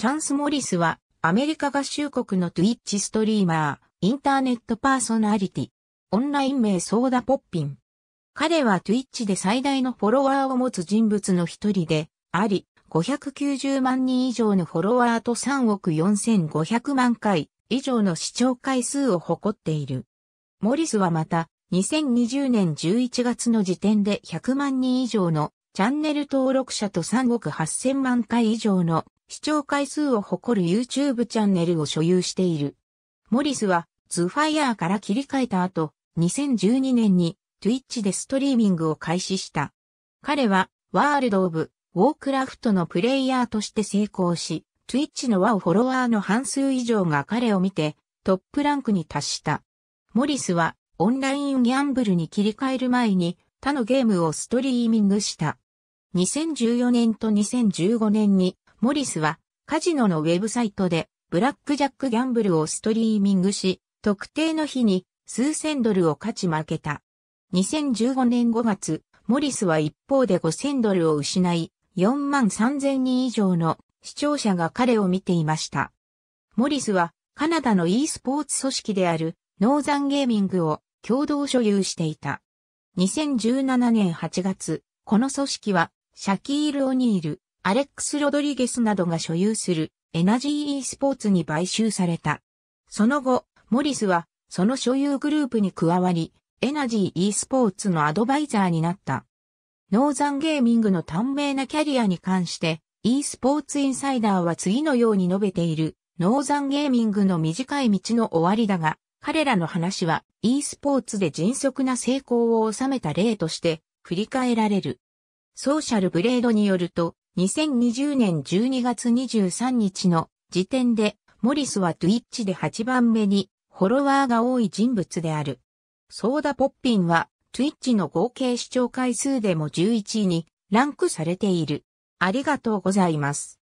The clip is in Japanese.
チャンス・モリスは、アメリカ合衆国の Twitch ストリーマー、インターネットパーソナリティ、オンライン名ソーダ・ポッピン。彼は Twitch で最大のフォロワーを持つ人物の一人で、あり、590万人以上のフォロワーと3億4500万回以上の視聴回数を誇っている。モリスはまた、2020年11月の時点で100万人以上のチャンネル登録者と3億8000万回以上の視聴回数を誇る YouTube チャンネルを所有している。モリスは、ズファイヤーから切り替えた後、2012年に Twitch でストリーミングを開始した。彼は、ワールド・オブ・ウォークラフトのプレイヤーとして成功し、Twitch の輪をフォロワーの半数以上が彼を見て、トップランクに達した。モリスは、オンラインギャンブルに切り替える前に、他のゲームをストリーミングした。2014年と2015年にモリスはカジノのウェブサイトでブラックジャックギャンブルをストリーミングし、特定の日に数千ドルを勝ち負けた。2015年5月、モリスは一方で5000ドルを失い、4万3000人以上の視聴者が彼を見ていました。モリスはカナダの e スポーツ組織であるノーザンゲーミングを共同所有していた。2017年8月、この組織はシャキール・オニール、アレックス・ロドリゲスなどが所有するエナジー e スポーツに買収された。その後、モリスはその所有グループに加わり、エナジー e スポーツのアドバイザーになった。ノーザンゲーミングの短命なキャリアに関して、e スポーツインサイダーは次のように述べている。ノーザンゲーミングの短い道の終わりだが、彼らの話は e スポーツで迅速な成功を収めた例として振り返られる。ソーシャルブレードによると、2020年12月23日の時点で、モリスは Twitch で8番目にフォロワーが多い人物である。ソーダポッピンは Twitch の合計視聴回数でも11位にランクされている。ありがとうございます。